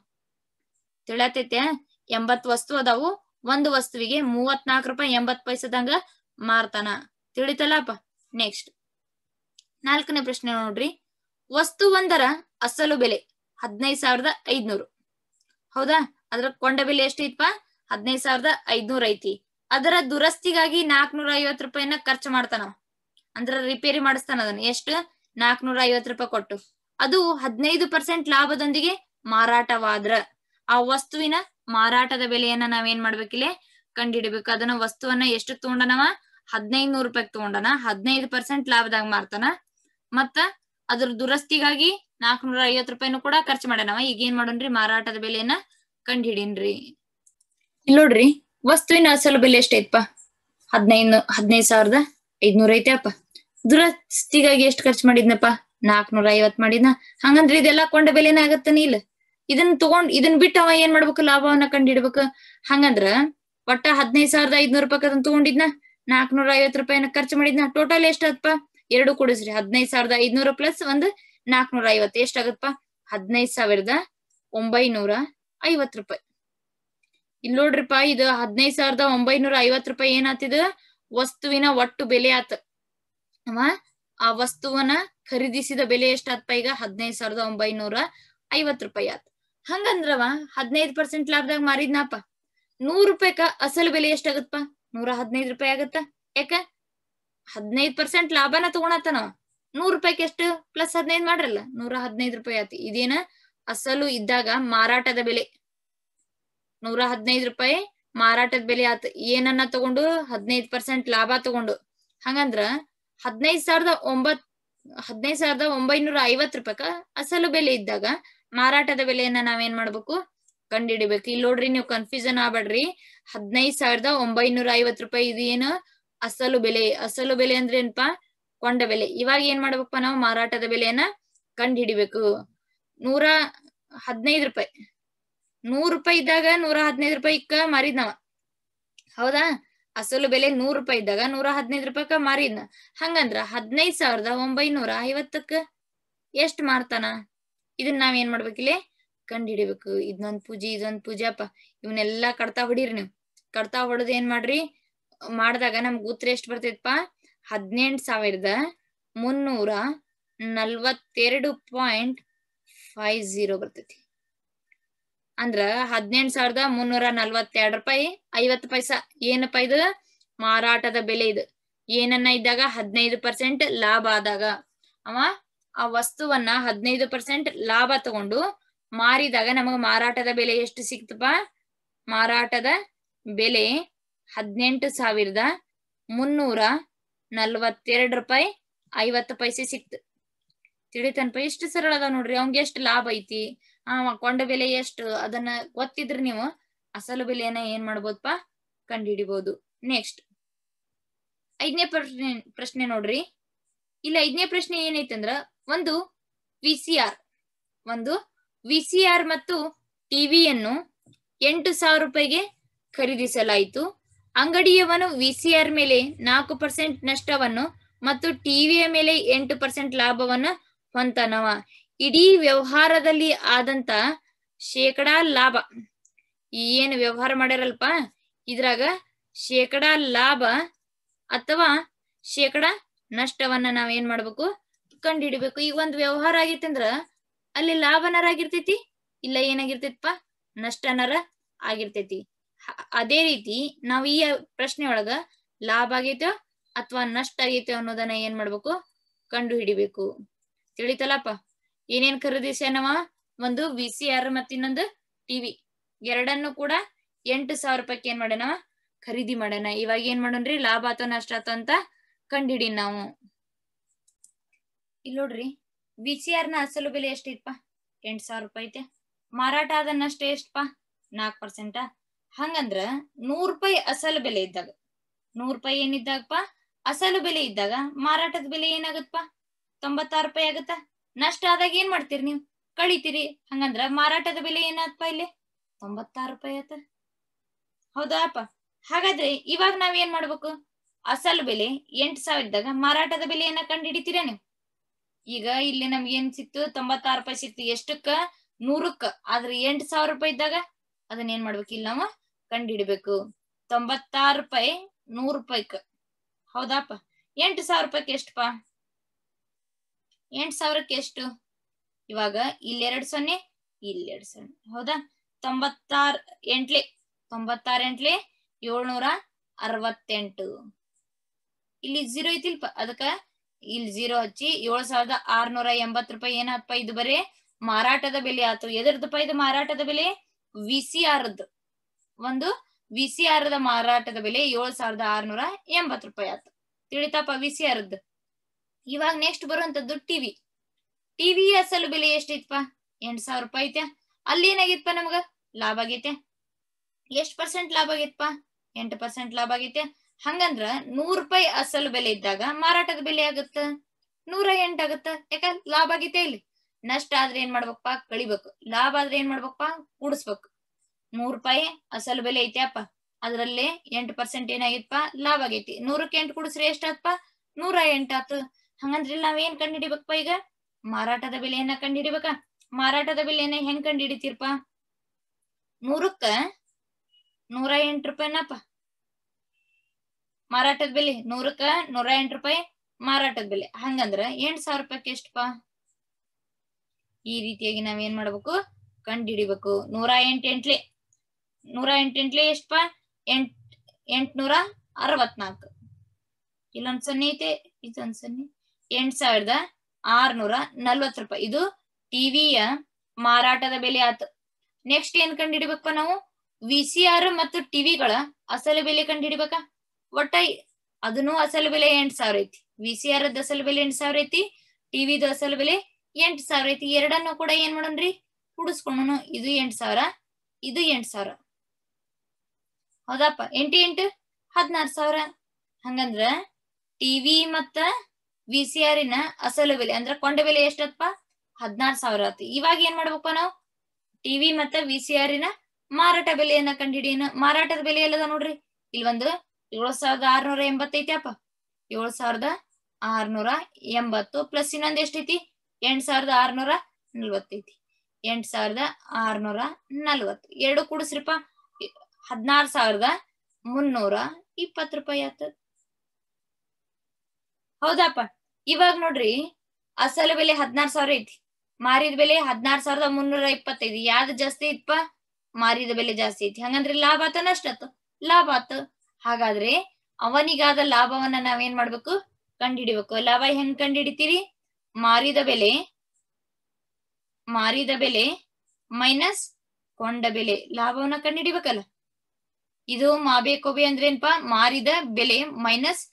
ತಿಳತೈತೆ ಎಂಬತ್ ವಸ್ತು ಅದಾವು ಒಂದು ವಸ್ತುವಿಗೆ ಮೂವತ್ನಾಲ್ಕು ರೂಪಾಯಿ ಎಂಬತ್ ಪೈಸದಂಗ ಮಾರ್ತಾನ ತಿಳಿತಲ್ಲಪ್ಪ ನೆಕ್ಸ್ಟ್ ನಾಲ್ಕನೇ ಪ್ರಶ್ನೆ ನೋಡ್ರಿ ವಸ್ತು ಒಂದರ ಅಸಲು ಬೆಲೆ ಹದಿನೈದು ಸಾವಿರದ ಐದ್ನೂರು ಹೌದಾ ಅದ್ರ ಕೊಂಡ ಬೆಲೆ ಎಷ್ಟು ಹದಿನೈದು ಸಾವಿರದ ಐದ್ನೂರ ಐತಿ ಅದರ ದುರಸ್ತಿಗಾಗಿ ನಾಲ್ಕನೂರ ಐವತ್ ರೂಪಾಯಿನ ಖರ್ಚು ಮಾಡ್ತಾನ ಅಂದ್ರ ರಿಪೇರಿ ಮಾಡಿಸ್ತಾನ ಅದನ್ನ ಎಷ್ಟು ನಾಲ್ಕನೂರ ಐವತ್ ರೂಪಾಯಿ ಕೊಟ್ಟು ಅದು ಹದಿನೈದು ಪರ್ಸೆಂಟ್ ಲಾಭದೊಂದಿಗೆ ಮಾರಾಟವಾದ್ರ ಆ ವಸ್ತುವಿನ ಮಾರಾಟದ ಬೆಲೆಯನ್ನ ನಾವೇನ್ ಮಾಡ್ಬೇಕಿಲ್ಲೇ ಕಂಡಿಡಬೇಕು ಅದನ್ನ ವಸ್ತುವನ್ನ ಎಷ್ಟು ತಗೊಂಡನವ ಹದಿನೈದು ನೂರು ರೂಪಾಯಿ ತಗೊಂಡನ ಹದಿನೈದು ಪರ್ಸೆಂಟ್ ಲಾಭದಾಗ ಮಾರ್ತಾನ ಮತ್ತ ಅದ್ರ ದುರಸ್ತಿಗಾಗಿ ನಾಲ್ಕನೂರ ಐವತ್ ರೂಪಾಯಿನೂ ಕೂಡ ಖರ್ಚು ಮಾಡೋಣ ಈಗ ಏನ್ ಮಾಡೋನ್ರಿ ಮಾರಾಟದ ಬೆಲೆನ ಕಂಡ್ ಹಿಡೀನ್ರಿ ನೋಡ್ರಿ ವಸ್ತುವಿನ ಅಸಲು ಬೆಲೆ ಎಷ್ಟೈತ್ಪ ಹದಿನೈದು ಹದಿನೈದು ಸಾವಿರದ ಐದ್ನೂರ ಐತೆ ಅಪ್ಪ ದುರಸ್ತಿಗಾಗಿ ಎಷ್ಟು ಖರ್ಚು ಮಾಡಿದ್ನಪ್ಪ ನಾಲ್ಕನೂರ ಐವತ್ ಮಾಡಿದ್ನ ಹಂಗಂದ್ರೆ ಇದೆಲ್ಲಾ ಕೊಂಡ ಬೆಲೆನ ಆಗತ್ತನ ಇಲ್ಲ ಇದನ್ನ ತಗೊಂಡ್ ಇದನ್ ಬಿಟ್ಟು ಅವ ಏನ್ ಮಾಡ್ಬೇಕು ಲಾಭವನ್ನ ಕಂಡು ಹಂಗಂದ್ರ ಒಟ್ಟ ಹದಿನೈದು ಸಾವಿರದ ಐದ್ನೂರ ರೂಪಾಯಿ ಅದನ್ನ ತಗೊಂಡಿದ್ನ ನಾಲ್ಕನೂರ ಐವತ್ ರೂಪಾಯಿನ ಖರ್ಚು ಮಾಡಿದ್ನ ಟೋಟಲ್ ಎಷ್ಟ್ ಎರಡು ಕೊಡಿಸ್ರಿ ಹದಿನೈದು ಸಾವಿರದ ಐದ್ನೂರ ಪ್ಲಸ್ ಒಂದ್ ನಾಕ್ನೂರ ಐವತ್ತು ಎಷ್ಟಾಗತ್ತಪ್ಪ ಹದಿನೈದ್ ಸಾವಿರದ ಒಂಬೈನೂರ ಐವತ್ ರೂಪಾಯಿ ಇಲ್ಲಿ ನೋಡ್ರಿಪ್ಪ ಇದು ಹದಿನೈದು ಸಾವಿರದ ಒಂಬೈನೂರ ಐವತ್ ರೂಪಾಯಿ ಏನಾತಿದ ವಸ್ತುವಿನ ಒಟ್ಟು ಬೆಲೆ ಆತ ಆ ವಸ್ತುವನ್ನ ಖರೀದಿಸಿದ ಬೆಲೆ ಎಷ್ಟಾತ್ಪ ಈಗ ಹದಿನೈದು ಸಾವಿರದ ಒಂಬೈನೂರ ಐವತ್ ರೂಪಾಯಿ ಆತ ಹಂಗಂದ್ರವ ಹದಿನೈದ್ ಪರ್ಸೆಂಟ್ ಲಾಭದಾಗ ಮಾರಿದ್ನಪ್ಪ ನೂರ್ ಕ ಅಸಲು ಬೆಲೆ ಎಷ್ಟಾಗತ್ತಪ್ಪ ನೂರ ಹದಿನೈದು ರೂಪಾಯಿ ಆಗತ್ತ ಯಾಕ ಹದಿನೈದ್ ಪರ್ಸೆಂಟ್ ಲಾಭನ ನಾವ್ ನೂರ್ ರೂಪಾಯಿಕ್ ಎಷ್ಟು ಪ್ಲಸ್ ಹದಿನೈದ್ ಮಾಡ್ರಲ್ಲ ನೂರ ಹದಿನೈದ್ ರೂಪಾಯಿ ಆತಿ ಇದೇನ ಅಸಲು ಇದ್ದಾಗ ಮಾರಾಟದ ಬೆಲೆ ನೂರ ಹದಿನೈದ್ ರೂಪಾಯಿ ಮಾರಾಟದ ಬೆಲೆ ಆತ ಏನನ್ನ ತಗೊಂಡು ಹದಿನೈದ್ ಪರ್ಸೆಂಟ್ ಲಾಭ ತಗೊಂಡು ಹಂಗಂದ್ರ ಹದಿನೈದ್ ಸಾವಿರದ ಒಂಬತ್ ಹದಿನೈದ್ ಸಾವಿರದ ಒಂಬೈನೂರ ಐವತ್ ರೂಪಾಯಿಕ ಅಸಲು ಬೆಲೆ ಇದ್ದಾಗ ಮಾರಾಟದ ಬೆಲೆಯನ್ನ ನಾವೇನ್ ಮಾಡ್ಬೇಕು ಕಂಡು ಇಲ್ಲಿ ನೋಡ್ರಿ ನೀವು ಕನ್ಫ್ಯೂಸನ್ ಆಗ್ಬೇಡ್ರಿ ಹದಿನೈದ್ ಸಾವಿರದ ಒಂಬೈನೂರ ಐವತ್ ರೂಪಾಯಿ ಇದು ಅಸಲು ಬೆಲೆ ಅಸಲು ಬೆಲೆ ಅಂದ್ರೆ ಏನಪ್ಪಾ ಕೊಂಡ ಬೆಲೆ ಇವಾಗ ಏನ್ ಮಾಡ್ಬೇಕಪ್ಪ ನಾವು ಮಾರಾಟದ ಬೆಲೆಯನ್ನ ಕಂಡು ಹಿಡಿಬೇಕು ನೂರ ಹದಿನೈದು ರೂಪಾಯಿ ನೂರ್ ರೂಪಾಯಿ ಇದ್ದಾಗ ನೂರ ಹದಿನೈದು ರೂಪಾಯಿಕ್ಕ ಮಾರಿದ್ನವ ಹೌದಾ ಅಸಲು ಬೆಲೆ ನೂರ್ ರೂಪಾಯಿ ಇದ್ದಾಗ ನೂರ ಹದಿನೈದು ರೂಪಾಯಿಕ ಮಾರಿದ್ನ ಹಂಗಂದ್ರ ಹದಿನೈದ್ ಸಾವಿರದ ಒಂಬೈನೂರ ಐವತ್ತಕ್ಕ ಎಷ್ಟ್ ಮಾರ್ತಾನ ಇದನ್ನ ನಾವ್ ಏನ್ ಮಾಡ್ಬೇಕಿಲ್ಲಿ ಕಂಡ್ ಹಿಡಿಬೇಕು ಇದೊಂದ್ ಪೂಜಿ ಇದೊಂದ್ ಪೂಜಾಪ ಇವನ್ನೆಲ್ಲಾ ಕಡ್ತಾ ಹೊಡೀರಿ ನೀವು ಕಡ್ತಾ ಹೊಡೆದ್ ಏನ್ ಮಾಡ್ರಿ ಮಾಡಿದಾಗ ನಮ್ಗೆ ಉತ್ತರ ಎಷ್ಟು ಬರ್ತೈತಪ್ಪ ಹದಿನೆಂಟು ಸಾವಿರದ ಮುನ್ನೂರ ನಲ್ವತ್ತೆರಡು ಪಾಯಿಂಟ್ ಫೈವ್ ಜೀರೋ ಬರ್ತೈತಿ ಅಂದ್ರ ಹದಿನೆಂಟು ಸಾವಿರದ ಮುನ್ನೂರ ನಲ್ವತ್ತೆರಡು ರೂಪಾಯಿ ಐವತ್ತು ಪೈಸಾ ಏನಪ್ಪ ಇದು ಮಾರಾಟದ ಬೆಲೆ ಇದು ಏನನ್ನ ಇದ್ದಾಗ ಹದಿನೈದು ಪರ್ಸೆಂಟ್ ಲಾಭ ಆದಾಗ ಅವ ಆ ವಸ್ತುವನ್ನ ಹದಿನೈದು ಪರ್ಸೆಂಟ್ ಲಾಭ ತಗೊಂಡು ಮಾರಿದಾಗ ನಮಗ ಮಾರಾಟದ ಬೆಲೆ ಎಷ್ಟು ಸಿಕ್ತಪ್ಪ ಮಾರಾಟದ ಬೆಲೆ ಹದಿನೆಂಟು ಸಾವಿರದ ಮುನ್ನೂರ ನಲ್ವತ್ತೆರಡು ರೂಪಾಯಿ ಐವತ್ತು ಪೈಸೆ ಸಿಕ್ತು ತಿಳಿತನಪ್ಪ ಎಷ್ಟು ಸರಳ ಅದ ನೋಡ್ರಿ ಅವ್ಗೆ ಎಷ್ಟು ಲಾಭ ಐತಿ ಆ ಕೊಂಡ ಬೆಲೆ ಎಷ್ಟು ಅದನ್ನ ಗೊತ್ತಿದ್ರೆ ನೀವು ಅಸಲು ಬೆಲೆಯನ್ನ ಏನ್ ಮಾಡ್ಬೋದಪ್ಪ ಕಂಡುಹಿಡಿಬಹುದು ನೆಕ್ಸ್ಟ್ ಐದನೇ ಪ್ರಶ್ನೆ ಪ್ರಶ್ನೆ ನೋಡ್ರಿ ಇಲ್ಲಿ ಐದನೇ ಪ್ರಶ್ನೆ ಏನೈತಂದ್ರ ಒಂದು ವಿ ಸಿ ಆರ್ ಒಂದು ವಿ ಸಿ ಆರ್ ಮತ್ತು ಟಿವಿಯನ್ನು ಎಂಟು ಸಾವಿರ ರೂಪಾಯಿಗೆ ಖರೀದಿಸಲಾಯಿತು ಅಂಗಡಿಯವನು ವಿಸಿಆರ್ ಮೇಲೆ ನಾಲ್ಕು ಪರ್ಸೆಂಟ್ ನಷ್ಟವನ್ನು ಮತ್ತು ಟಿವಿಯ ಮೇಲೆ ಎಂಟು ಪರ್ಸೆಂಟ್ ಲಾಭವನ್ನು ಹೊಂತನವ ಇಡೀ ವ್ಯವಹಾರದಲ್ಲಿ ಆದಂತ ಶೇಕಡಾ ಲಾಭ ಏನು ವ್ಯವಹಾರ ಮಾಡ್ಯಾರಲ್ಪ ಇದ್ರಾಗ ಶೇಕಡಾ ಲಾಭ ಅಥವಾ ಶೇಕಡಾ ನಷ್ಟವನ್ನ ನಾವೇನ್ ಮಾಡ್ಬೇಕು ಕಂಡು ಹಿಡಿಬೇಕು ಈಗ ಒಂದು ವ್ಯವಹಾರ ಆಗಿತ್ತಂದ್ರ ಅಲ್ಲಿ ಲಾಭನಾರ ಆಗಿರ್ತೈತಿ ಇಲ್ಲ ಏನಾಗಿರ್ತೈತಿಪ್ಪ ನಷ್ಟನಾರ ಆಗಿರ್ತೈತಿ ಅದೇ ರೀತಿ ನಾವ್ ಈ ಪ್ರಶ್ನೆ ಒಳಗ ಲಾಭ ಆಗೈತೋ ಅಥವಾ ನಷ್ಟ ಆಗೇತೋ ಅನ್ನೋದನ್ನ ಏನ್ ಮಾಡ್ಬೇಕು ಕಂಡು ಹಿಡಿಬೇಕು ತಿಳಿತಲ್ಲಪ್ಪ ಏನೇನ್ ಖರೀದಿಸ್ಯಾನವ ಒಂದು ವಿ ಸಿ ಆರ್ ಮತ್ತ ಇನ್ನೊಂದು ಟಿವಿ ಎರಡನ್ನು ಕೂಡ ಎಂಟು ಸಾವಿರ ರೂಪಾಯಿಗೆ ಏನ್ ಮಾಡೋಣ ಖರೀದಿ ಮಾಡೋಣ ಇವಾಗ ಏನ್ ಮಾಡೋಣ್ರಿ ಲಾಭ ಆತ ನಷ್ಟ ಆತ ಅಂತ ಕಂಡಿಡಿ ನಾವು ಇಲ್ಲಿ ನೋಡ್ರಿ ವಿ ಸಿ ಆರ್ ನ ಅಸಲು ಬೆಲೆ ಎಷ್ಟೈತಪ್ಪ ಎಂಟ್ ಸಾವಿರ ರೂಪಾಯಿ ಐತೆ ಮಾರಾಟ ಆದ ನಷ್ಟ ಎಷ್ಟಪ್ಪ ನಾಲ್ಕು ಪರ್ಸೆಂಟ್ ಹಂಗಂದ್ರ ನೂರ್ ರೂಪಾಯಿ ಅಸಲು ಬೆಲೆ ಇದ್ದಾಗ ನೂರ್ ರೂಪಾಯಿ ಏನಿದ್ದಾಗಪ್ಪ ಅಸಲು ಬೆಲೆ ಇದ್ದಾಗ ಮಾರಾಟದ ಬೆಲೆ ಏನಾಗತ್ತಪ್ಪ ತೊಂಬತ್ತಾರು ರೂಪಾಯಿ ಆಗತ್ತ ನಷ್ಟ ಆದಾಗ ಏನ್ ಮಾಡ್ತೀರಿ ನೀವು ಕಳಿತೀರಿ ಹಂಗಂದ್ರ ಮಾರಾಟದ ಬೆಲೆ ಏನಾದಪ್ಪ ಇಲ್ಲಿ ತೊಂಬತ್ತಾರು ರೂಪಾಯಿ ಆತ ಹೌದಾಪ ಹಾಗಾದ್ರೆ ಇವಾಗ ನಾವ್ ಏನ್ ಮಾಡ್ಬೇಕು ಅಸಲು ಬೆಲೆ ಎಂಟ್ ಸಾವಿರ ಇದ್ದಾಗ ಮಾರಾಟದ ಬೆಲೆ ಏನ ಕಂಡು ಹಿಡಿತೀರಾ ನೀವು ಈಗ ಇಲ್ಲಿ ನಮ್ಗೆ ಏನ್ ಸಿಕ್ತು ತೊಂಬತ್ತಾರು ರೂಪಾಯಿ ಸಿಕ್ತು ಎಷ್ಟಕ್ಕ ನೂರಕ್ಕ ಆದ್ರೆ ಎಂಟು ಸಾವಿರ ರೂಪಾಯಿ ಇದ್ದಾಗ ಅದನ್ನ ಏನ್ ಮಾಡ್ಬೇಕು ಇಲ್ಲಿ ನಾವು ಕಂಡಿಡ್ಬೇಕು ತೊಂಬತ್ತಾರು ರೂಪಾಯಿ ನೂರು ರೂಪಾಯಿಕ್ ಹೌದಾಪ ಎಂಟು ಸಾವಿರ ರೂಪಾಯಿಕ್ ಎಷ್ಟಪ್ಪ ಎಂಟ್ ಸಾವಿರಕ್ಕೆ ಎಷ್ಟು ಇವಾಗ ಇಲ್ಲಿ ಎರಡು ಸೊನ್ನೆ ಇಲ್ಲಿ ಎರಡು ಸೊನ್ನೆ ಹೌದಾ ತೊಂಬತ್ತಾರ್ ಎಂಟ್ಲೆ ತೊಂಬತ್ತಾರ ಎಂಟ್ಲೆ ಏಳ್ನೂರ ಅರವತ್ತೆಂಟು ಇಲ್ಲಿ ಜೀರೋ ಐತಿಲ್ಪ ಅದಕ್ಕ ಇಲ್ಲಿ ಜೀರೋ ಹಚ್ಚಿ ಏಳ್ ಸಾವಿರದ ಆರ್ನೂರ ಎಂಬತ್ ರೂಪಾಯಿ ಏನಪ್ಪ ಇದು ಬರೀ ಮಾರಾಟದ ಬೆಲೆ ಆತು ಎದರ್ದಪ್ಪ ಇದು ಮಾರಾಟದ ಬೆಲೆ ವಿ ಒಂದು ವಿಸಿಆರ್ದ ಮಾರಾಟದ ಬೆಲೆ ಏಳು ಸಾವಿರದ ಆರ್ನೂರ ಎಂಬತ್ ರೂಪಾಯಿ ಆತು ತಿಳಿತಪ್ಪ ವಿ ಇವಾಗ ನೆಕ್ಸ್ಟ್ ಬರುವಂತದ್ದು ಟಿವಿ ಟಿವಿ ಅಸಲು ಬೆಲೆ ಎಷ್ಟೈತಪ್ಪ ಎಂಟ್ ಸಾವಿರ ರೂಪಾಯಿ ಐತೆ ಅಲ್ಲಿ ಏನಾಗಿತ್ಪ ನಮಗ ಲಾಭ ಆಗೈತೆ ಎಷ್ಟ್ ಪರ್ಸೆಂಟ್ ಲಾಭ ಆಗೈತಪ್ಪ ಎಂಟು ಪರ್ಸೆಂಟ್ ಲಾಭ ಆಗೈತೆ ಹಂಗಂದ್ರ ನೂರ್ ರೂಪಾಯಿ ಅಸಲು ಬೆಲೆ ಇದ್ದಾಗ ಮಾರಾಟದ ಬೆಲೆ ಆಗತ್ತ ನೂರ ಎಂಟ್ ಆಗತ್ತ ಯಾಕಂದ್ರೆ ಲಾಭ ಆಗೈತೆ ಇಲ್ಲಿ ನಷ್ಟ ಆದ್ರೆ ಏನ್ ಮಾಡ್ಬೇಕಪ್ಪ ಕಳಿಬೇಕು ಲಾಭ ಆದ್ರೆ ಏನ್ ಮಾಡ್ಬೇಕಪ್ಪ ಕೂಡಿಸ್ಬೇಕು ನೂರ್ ರೂಪಾಯಿ ಅಸಲು ಬೆಲೆ ಐತಿ ಅಪ್ಪ ಅದ್ರಲ್ಲಿ ಎಂಟ್ ಪರ್ಸೆಂಟ್ ಏನಾಗಿತ್ಪ ಲಾಭ ಆಗೈತಿ ನೂರಕ್ಕೆ ಎಂಟು ಕೂಡಿಸ್ರೆ ಎಷ್ಟಾತ್ಪ ನೂರ ಎಂಟಾತು ಹಂಗಂದ್ರೆ ನಾವ್ ಏನ್ ಕಂಡು ಈಗ ಮಾರಾಟದ ಬೆಲೆಯನ್ನ ಕಂಡು ಮಾರಾಟದ ಬೆಲೆಯನ್ನ ಹೆಂಗ್ ಕಂಡು ಹಿಡಿತೀರ್ಪ ನೂರಕ್ಕ ನೂರ ಎಂಟ್ ರೂಪಾಯಿನಪ್ಪ ಮಾರಾಟದ ಬೆಲೆ ನೂರಕ್ಕ ನೂರ ಎಂಟ್ ರೂಪಾಯಿ ಮಾರಾಟದ ಬೆಲೆ ಹಂಗಂದ್ರ ಎಂಟ್ ಸಾವಿರ ರೂಪಾಯಿಗೆ ಎಷ್ಟಪ್ಪ ಈ ರೀತಿಯಾಗಿ ನಾವೇನ್ ಮಾಡ್ಬೇಕು ಕಂಡು ಹಿಡಿಬೇಕು ನೂರ ಎಂಟೆಂಟ್ಲೆ ನೂರ ಎಂಟೆಂಟ್ಲೆ ಎಷ್ಟ ಎಂಟ್ ಎಂಟ್ನೂರ ಅರವತ್ನಾಲ್ಕು ಇಲ್ಲೊಂದ್ ಸೊನ್ನೆ ಐತೆ ಇದೊಂದ್ ಸೊನ್ನೆ ಎಂಟ್ ಸಾವಿರದ ಆರ್ನೂರ ನಲ್ವತ್ ರೂಪಾಯಿ ಇದು ಟಿವಿಯ ಮಾರಾಟದ ಬೆಲೆ ಆತ ನೆಕ್ಸ್ಟ್ ಏನ್ ಕಂಡು ನಾವು ವಿ ಸಿ ಆರ್ ಮತ್ತು ಟಿವಿಗಳ ಅಸಲು ಬೆಲೆ ಕಂಡು ಒಟ್ಟ ಅದನ್ನು ಅಸಲು ಬೆಲೆ ಎಂಟ್ ಸಾವಿರ ಐತಿ ವಿ ಸಿ ಆರ್ ಅಸಲು ಬೆಲೆ ಎಂಟ್ ಸಾವಿರ ಐತಿ ಟಿವಿದು ಅಸಲು ಬೆಲೆ ಎಂಟು ಸಾವಿರ ಐತಿ ಎರಡನ್ನು ಕೂಡ ಏನ್ ಮಾಡನ್ರಿ ಕೂಡಿಸ್ಕೊಳೋಣ ಇದು ಎಂಟ್ ಸಾವಿರ ಇದು ಎಂಟ್ ಸಾವಿರ ಹೌದಪ್ಪ ಎಂಟು ಎಂಟು ಹದಿನಾರು ಸಾವಿರ ಹಂಗಂದ್ರ ಟಿವಿ ಮತ್ತ ವಿ ಸಿ ಆರಿನ ಅಸಲು ಬೆಲೆ ಅಂದ್ರ ಕೊಂಡ ಬೆಲೆ ಎಷ್ಟಪ್ಪ ಹದಿನಾರು ಸಾವಿರ ಆತಿ ಇವಾಗ ಏನ್ ಮಾಡ್ಬೇಕು ನಾವು ಟಿವಿ ಮತ್ತ ವಿ ಸಿ ಇನ ಮಾರಾಟ ಬೆಲೆಯನ್ನ ಕಂಡುಹಿಡಿಯೋಣ ಮಾರಾಟದ ಬೆಲೆ ಎಲ್ಲದ ನೋಡ್ರಿ ಒಂದು ಏಳು ಸಾವಿರದ ಆರ್ನೂರ ಎಂಬತ್ತೈತಿ ಅಪ್ಪ ಏಳು ಸಾವಿರದ ಆರ್ನೂರ ಎಂಬತ್ತು ಪ್ಲಸ್ ಇನ್ನೊಂದ್ ಎಷ್ಟೈತಿ ಎಂಟ್ ಸಾವಿರದ ಆರ್ನೂರ ನಲ್ವತ್ತೈತಿ ಎಂಟ್ ಸಾವಿರದ ಆರ್ನೂರ ನಲ್ವತ್ತು ಎರಡು ಕೂಡಿಸ್ರಿಪ ಹದಿನಾರು ಸಾವಿರದ ಮುನ್ನೂರ ಇಪ್ಪತ್ತು ರೂಪಾಯಿ ಆಗ್ತದ ಹೌದಪ್ಪ ಇವಾಗ ನೋಡ್ರಿ ಅಸಲ ಬೆಲೆ ಹದಿನಾರು ಸಾವಿರ ಐತಿ ಮಾರಿದ ಬೆಲೆ ಹದಿನಾರು ಸಾವಿರದ ಮುನ್ನೂರ ಇಪ್ಪತ್ತೈದು ಯಾವ್ದು ಜಾಸ್ತಿ ಐತಿಪ್ಪ ಮಾರಿದ ಬೆಲೆ ಜಾಸ್ತಿ ಐತಿ ಹಂಗಂದ್ರೆ ಲಾಭ ಆತ ನಷ್ಟ ಆತ ಲಾಭ ಆತ ಹಾಗಾದ್ರೆ ಅವನಿಗಾದ ಲಾಭವನ್ನ ನಾವೇನ್ ಮಾಡ್ಬೇಕು ಕಂಡಿಡಿಬೇಕು ಲಾಭ ಹೆಂಗ್ ಕಂಡಿಡಿತೀರಿ ಮಾರಿದ ಬೆಲೆ ಮಾರಿದ ಬೆಲೆ ಮೈನಸ್ ಕೊಂಡ ಬೆಲೆ ಲಾಭವನ್ನ ಕಂಡುಹಿಡಿಬೇಕಲ್ಲ ಇದು ಮಾಬೇಕೊಬೆ ಅಂದ್ರೆ ಏನ್ಪಾ ಮಾರಿದ ಬೆಲೆ ಮೈನಸ್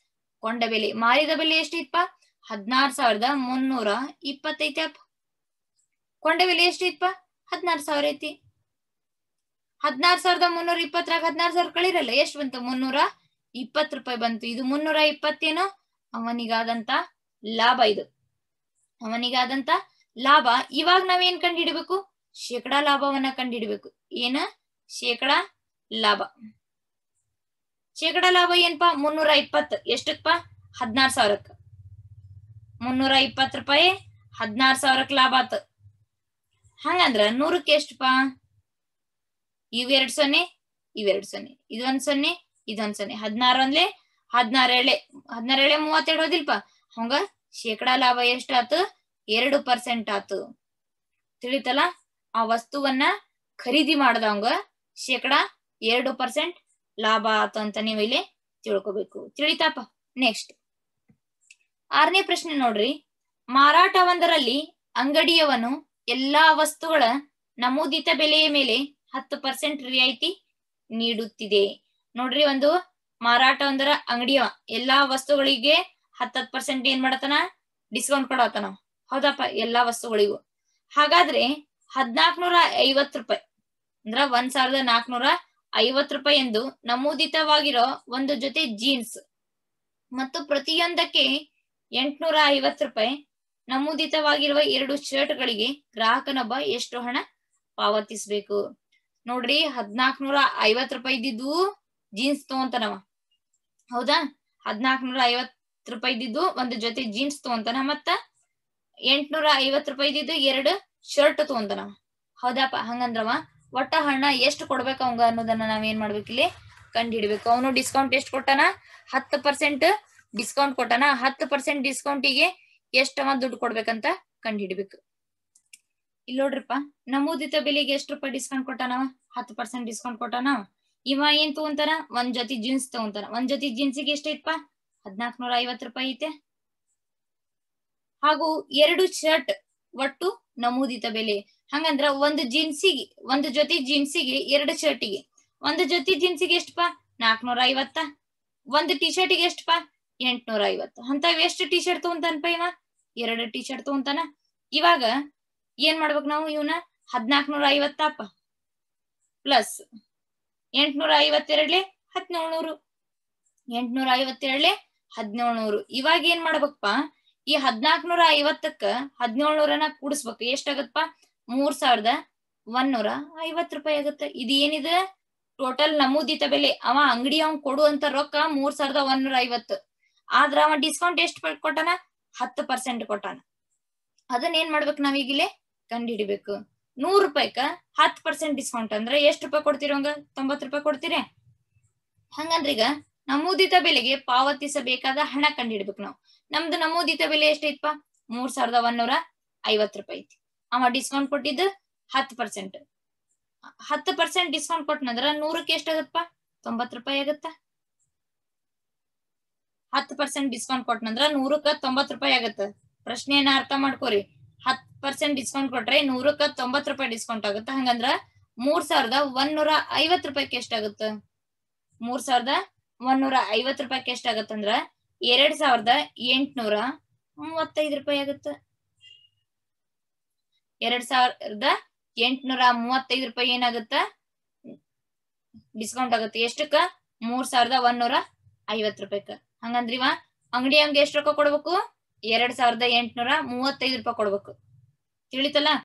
ಕೊಂಡ ಬೆಲೆ ಮಾರಿದ ಬೆಲೆ ಎಷ್ಟಿತ್ಪಾ ಹದ್ನಾರ್ ಸಾವಿರದ ಮುನ್ನೂರ ಇಪ್ಪತ್ತೈತಿ ಅಪ್ಪ ಕೊಂಡ ಬೆಲೆ ಎಷ್ಟಿತ್ಪಾ ಹದ್ನಾರ್ ಸಾವಿರ ಐತಿ ಹದ್ನಾರ್ ಸಾವಿರದ ಮುನ್ನೂರ ಇಪ್ಪತ್ತರಾಗ ಹದ್ನಾರ್ ಸಾವಿರ ಕಳಿರಲ್ಲ ಎಷ್ಟ್ ಬಂತು ಮುನ್ನೂರ ಇಪ್ಪತ್ ರೂಪಾಯಿ ಬಂತು ಇದು ಮುನ್ನೂರ ಇಪ್ಪತ್ತೇನು ಅವನಿಗಾದಂತ ಲಾಭ ಇದು ಅವನಿಗಾದಂತ ಲಾಭ ಇವಾಗ ನಾವೇನ್ ಕಂಡಿಡ್ಬೇಕು ಶೇಕಡಾ ಲಾಭವನ್ನ ಕಂಡಿಡ್ಬೇಕು ಏನ ಶೇಕಡಾ ಲಾಭ ಶೇಕಡಾ ಲಾಭ ಏನ್ಪಾ ಮುನ್ನೂರ ಇಪ್ಪತ್ ಎಷ್ಟಕ್ಪ ಹದ್ನಾರ್ ಸಾವಿರಕ್ಕ ಮುನ್ನೂರ ಇಪ್ಪತ್ ರೂಪಾಯಿ ಹದ್ನಾರ್ ಸಾವಿರಕ್ ಲಾಭ ಆತ ಹಂಗಂದ್ರ ನೂರಕ್ಕೆ ಎಷ್ಟಪಾ ಇವೆರಡ್ ಸೊನ್ನೆ ಇವೆರಡ್ ಸೊನ್ನೆ ಇದೊಂದ್ ಸೊನ್ನೆ ಇದೊಂದ್ ಸೊನ್ನೆ ಹದ್ನಾರು ಒಂದ್ಲೆ ಹದ್ನಾರ ಎಳೆ ಹದ್ನಾರ ಎಳೆ ಮೂವತ್ತೆರಡು ಹೋದಿಲ್ಪ ಹಂಗ ಶೇಕಡಾ ಲಾಭ ಎಷ್ಟಾತು ಎರಡು ಪರ್ಸೆಂಟ್ ಆತು ತಿಳಿತಲ್ಲ ಆ ವಸ್ತುವನ್ನ ಖರೀದಿ ಮಾಡಿದವಂಗ ಶೇಕಡಾ ಎರಡು ಪರ್ಸೆಂಟ್ ಲಾಭ ಆತು ಅಂತ ನೀವು ಇಲ್ಲಿ ತಿಳ್ಕೊಬೇಕು ತಿಳಿತಾಪ ನೆಕ್ಸ್ಟ್ ಆರನೇ ಪ್ರಶ್ನೆ ನೋಡ್ರಿ ಮಾರಾಟವೊಂದರಲ್ಲಿ ಅಂಗಡಿಯವನು ಎಲ್ಲಾ ವಸ್ತುಗಳ ನಮೂದಿತ ಬೆಲೆಯ ಮೇಲೆ ಹತ್ತು ಪರ್ಸೆಂಟ್ ರಿಯಾಯಿತಿ ನೀಡುತ್ತಿದೆ ನೋಡ್ರಿ ಒಂದು ಮಾರಾಟ ಒಂದರ ಅಂಗಡಿಯ ಎಲ್ಲಾ ವಸ್ತುಗಳಿಗೆ ಹತ್ತತ್ ಪರ್ಸೆಂಟ್ ಏನ್ ಮಾಡತನ ಡಿಸ್ಕೌಂಟ್ ಕೊಡತನ ಹೌದಪ್ಪ ಎಲ್ಲಾ ವಸ್ತುಗಳಿಗೂ ಹಾಗಾದ್ರೆ ಹದ್ನಾಲ್ಕನೂರ ಐವತ್ ರೂಪಾಯಿ ಅಂದ್ರ ಒಂದ್ ಸಾವಿರದ ನಾಲ್ಕನೂರ ಐವತ್ ರೂಪಾಯಿ ಎಂದು ನಮೂದಿತವಾಗಿರೋ ಒಂದು ಜೊತೆ ಜೀನ್ಸ್ ಮತ್ತು ಪ್ರತಿಯೊಂದಕ್ಕೆ ಎಂಟ್ನೂರ ಐವತ್ ರೂಪಾಯಿ ನಮೂದಿತವಾಗಿರುವ ಎರಡು ಶರ್ಟ್ ಗಳಿಗೆ ಗ್ರಾಹಕನೊಬ್ಬ ಎಷ್ಟು ಹಣ ಪಾವತಿಸ್ಬೇಕು ನೋಡ್ರಿ ಹದ್ನಾಕ್ನೂರ ಐವತ್ ರೂಪಾಯಿ ಇದ್ದಿದ್ದು ಜೀನ್ಸ್ ತಗೊಂತನವ ಹೌದಾ ಹದ್ನಾಲ್ಕನೂರ ಐವತ್ ರೂಪಾಯ್ದಿದ್ದು ಒಂದು ಜೊತೆ ಜೀನ್ಸ್ ತಗೊಂತಾನ ಮತ್ತ ಎಂಟ್ನೂರ ಐವತ್ ರೂಪಾಯಿದ್ದು ಎರಡು ಶರ್ಟ್ ತಗೊಂತಾನ ಹೌದಪ್ಪ ಹಂಗಂದ್ರವ ಒಟ್ಟ ಹಣ ಎಷ್ಟು ಕೊಡ್ಬೇಕು ಅವಂಗ ಅನ್ನೋದನ್ನ ನಾವ್ ಏನ್ ಇಲ್ಲಿ ಕಂಡು ಹಿಡಬೇಕು ಅವನು ಡಿಸ್ಕೌಂಟ್ ಎಷ್ಟು ಕೊಟ್ಟನ ಹತ್ತು ಪರ್ಸೆಂಟ್ ಡಿಸ್ಕೌಂಟ್ ಕೊಟ್ಟಾನ ಹತ್ತು ಪರ್ಸೆಂಟ್ ಡಿಸ್ಕೌಂಟಿಗೆ ಎಷ್ಟವ ದುಡ್ಡು ಕೊಡ್ಬೇಕಂತ ಕಂಡು ಹಿಡಿಬೇಕು ಇಲ್ಲಿ ನೋಡ್ರಿಪ್ಪ ನಮೂದಿತ ಬೆಲೆಗೆ ಎಷ್ಟು ರೂಪಾಯಿ ಡಿಸ್ಕೌಂಟ್ ಕೊಟ್ಟನವ ಹತ್ತು ಪರ್ಸೆಂಟ್ ಡಿಸ್ಕೌಂಟ್ ಕೊಟ್ಟನ ಇವ ಏನ್ ತಗೊಂತಾನ ಒಂದ್ ಜೊತೆ ಜೀನ್ಸ್ ತಗೊಂತಾನ ಒಂದ್ ಜೊತೆ ಜೀನ್ಸಿಗೆ ಎಷ್ಟೈತ್ಪಾ ನೂರ ಐವತ್ ರೂಪಾಯಿ ಐತೆ ಹಾಗೂ ಎರಡು ಶರ್ಟ್ ಒಟ್ಟು ನಮೂದಿತ ಬೆಲೆ ಹಂಗಂದ್ರ ಒಂದು ಜೀನ್ಸಿಗೆ ಒಂದು ಜೊತೆ ಜೀನ್ಸಿಗೆ ಎರಡು ಶರ್ಟಿಗೆ ಒಂದು ಜೊತೆ ಜೀನ್ಸಿಗೆ ಎಷ್ಟಪ್ಪ ನಾಲ್ಕನೂರ ಐವತ್ತ ಒಂದು ಟಿ ಶರ್ಟಿಗೆ ಪಾ ಎಂಟ್ನೂರ ಐವತ್ತು ಅಂತ ಎಷ್ಟು ಟಿ ಶರ್ಟ್ ತಗೊಂತಾನಪ್ಪ ಇವ ಎರಡು ಟಿ ಶರ್ಟ್ ತಗೊಂತಾನ ಇವಾಗ ಏನ್ ಮಾಡ್ಬೇಕು ನಾವು ಇವನ ನೂರ ಐವತ್ತಪ್ಪ ಪ್ಲಸ್ ಎಂಟ್ನೂರ ಐವತ್ತೆರಡ್ಲೆ ಹದಿನೇಳು ನೂರು ಎಂಟ್ನೂರ ಐವತ್ತೆರಡ್ಲೆ ಹದಿನೇಳ್ನೂರು ಇವಾಗ ಏನ್ ಮಾಡ್ಬೇಕಪ್ಪ ಈ ಹದ್ನಾಲ್ಕನೂರ ಐವತ್ತಕ್ಕ ಹದಿನೇಳ್ನೂರನ ಕೂಡಿಸ್ಬೇಕು ಎಷ್ಟಾಗತ್ತಪ್ಪ ಮೂರ್ ಸಾವಿರದ ಒನ್ನೂರ ಐವತ್ ರೂಪಾಯಿ ಆಗತ್ತ ಇದೇನಿದ ಏನಿದ ಟೋಟಲ್ ನಮೂದಿತ ಬೆಲೆ ಅವ ಅಂಗಡಿ ಅವ್ನ್ ಕೊಡುವಂತ ರೊಕ್ಕ ಮೂರ್ ಸಾವಿರದ ಒನ್ನೂರ ಐವತ್ತು ಆದ್ರ ಅವ ಡಿಸ್ಕೌಂಟ್ ಎಷ್ಟ್ ಕೊಟ್ಟಾನ ಹತ್ತು ಪರ್ಸೆಂಟ್ ಕೊಟ್ಟಾನ ಅದನ್ನ ಏನ್ ಮಾಡ್ಬೇಕು ನಾವೀಗಿಲೆ ಕಂಡಿಡಿಬೇಕು ಹಿಡಿಬೇಕು ನೂರ್ ರೂಪಾಯ್ಕ ಹತ್ ಪರ್ಸೆಂಟ್ ಡಿಸ್ಕೌಂಟ್ ಅಂದ್ರೆ ಎಷ್ಟ್ ರೂಪಾಯಿ ಕೊಡ್ತೀರಿ ಹಂಗ ತೊಂಬತ್ ರೂಪಾಯಿ ಕೊಡ್ತೀರಿ ಹಂಗಂದ್ರೀಗ ನಮೂದಿತ ಬೆಲೆಗೆ ಪಾವತಿಸಬೇಕಾದ ಹಣ ಕಂಡಿಡ್ಬೇಕು ನಾವು ನಮ್ದು ನಮೂದಿತ ಬೆಲೆ ಎಷ್ಟೈತ್ಪಾ ಮೂರ್ ಸಾವಿರದ ಒನ್ನೂರ ಐವತ್ ರೂಪಾಯಿ ಐತಿ ಅವ ಡಿಸ್ಕೌಂಟ್ ಕೊಟ್ಟಿದ್ದ ಹತ್ತು ಪರ್ಸೆಂಟ್ ಹತ್ತು ಪರ್ಸೆಂಟ್ ಡಿಸ್ಕೌಂಟ್ ಕೊಟ್ಟನಂದ್ರ ನೂರಕ್ಕೆ ಎಷ್ಟಾಗತ್ತಪ್ಪ ತೊಂಬತ್ ರೂಪಾಯಿ ಆಗತ್ತ ಹತ್ತು ಪರ್ಸೆಂಟ್ ಡಿಸ್ಕೌಂಟ್ ಕೊಟ್ಟನಂದ್ರ ನೂರಕ್ಕ ತೊಂಬತ್ ರೂಪಾಯಿ ಆಗತ್ತ ಪ್ರಶ್ನೆಯನ್ನ ಅರ್ಥ ಮಾಡ್ಕೋರಿ ಹತ್ ಪರ್ಸೆಂಟ್ ಡಿಸ್ಕೌಂಟ್ ಕೊಟ್ರೆ ನೂರಕ್ಕ ತೊಂಬತ್ ರೂಪಾಯಿ ಡಿಸ್ಕೌಂಟ್ ಆಗುತ್ತೆ ಹಂಗಂದ್ರ ಮೂರ್ ಸಾವಿರದ ಒನ್ನೂರ ಐವತ್ ರೂಪಾಯಿಗೆ ಎಷ್ಟಾಗುತ್ತ ಮೂರ್ ಸಾವಿರದ ಒಂದೂರ ಐವತ್ ರೂಪಾಯಿ ಎಷ್ಟ ಆಗತ್ತಂದ್ರ ಎರಡ್ ಸಾವಿರದ ಎಂಟ್ನೂರ ಮೂವತ್ತೈದು ರೂಪಾಯಿ ಆಗತ್ತ ಎರಡ್ ಸಾವಿರದ ಎಂಟ್ನೂರ ಮೂವತ್ತೈದು ರೂಪಾಯಿ ಏನಾಗತ್ತ ಡಿಸ್ಕೌಂಟ್ ಆಗತ್ತೆ ಎಷ್ಟಕ್ಕ ಮೂರ್ ಸಾವಿರದ ಒಂದೂರ ಐವತ್ ರೂಪಾಯಿಕ ಹಂಗಂದ್ರಿವ ಅಂಗಡಿ ಹಂಗ ಎಷ್ಟ್ ರೊಕ್ಕ ಕೊಡ್ಬೇಕು ಎರಡ್ ಸಾವಿರದ ಎಂಟ್ನೂರ ಮೂವತ್ತೈದು ರೂಪಾಯಿ ಕೊಡ್ಬೇಕು ತಿಳಿತಲ್ಲ